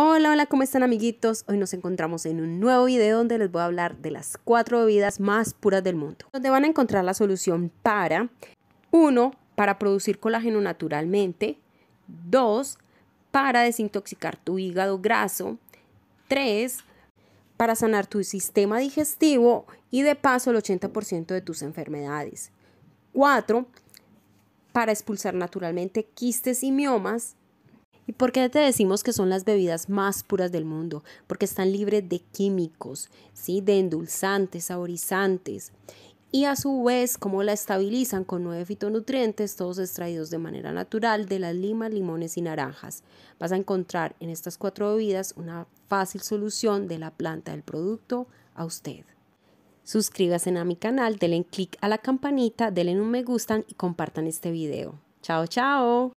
Hola, hola, ¿cómo están amiguitos? Hoy nos encontramos en un nuevo video donde les voy a hablar de las cuatro bebidas más puras del mundo, donde van a encontrar la solución para, uno, para producir colágeno naturalmente, dos, para desintoxicar tu hígado graso, tres, para sanar tu sistema digestivo y de paso el 80% de tus enfermedades, cuatro, para expulsar naturalmente quistes y miomas, ¿Y por qué te decimos que son las bebidas más puras del mundo? Porque están libres de químicos, ¿sí? de endulzantes, saborizantes. Y a su vez, como la estabilizan con nueve fitonutrientes, todos extraídos de manera natural de las limas, limones y naranjas. Vas a encontrar en estas cuatro bebidas una fácil solución de la planta del producto a usted. Suscríbase a mi canal, denle click a la campanita, denle un me gustan y compartan este video. Chao, chao.